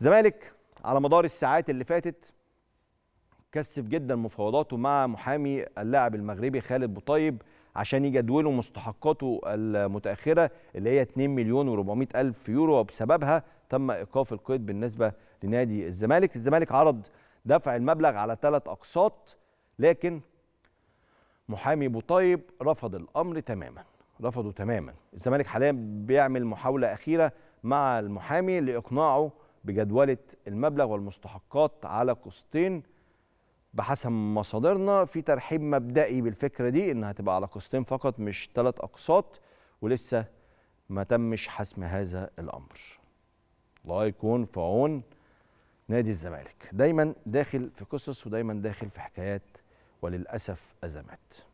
الزمالك على مدار الساعات اللي فاتت كثف جدا مفاوضاته مع محامي اللاعب المغربي خالد بوطيب عشان يجدولوا مستحقاته المتاخره اللي هي 2 مليون و400 الف يورو وبسببها تم ايقاف القيد بالنسبه لنادي الزمالك، الزمالك عرض دفع المبلغ على ثلاث اقساط لكن محامي بوطيب رفض الامر تماما، رفضه تماما، الزمالك حاليا بيعمل محاوله اخيره مع المحامي لاقناعه بجدولة المبلغ والمستحقات على قسطين بحسب مصادرنا في ترحيب مبدئي بالفكرة دي إنها تبقى على قسطين فقط مش ثلاث أقساط ولسه ما تمش حسم هذا الأمر الله يكون في عون نادي الزمالك دايما داخل في قصص ودايما داخل في حكايات وللأسف أزمات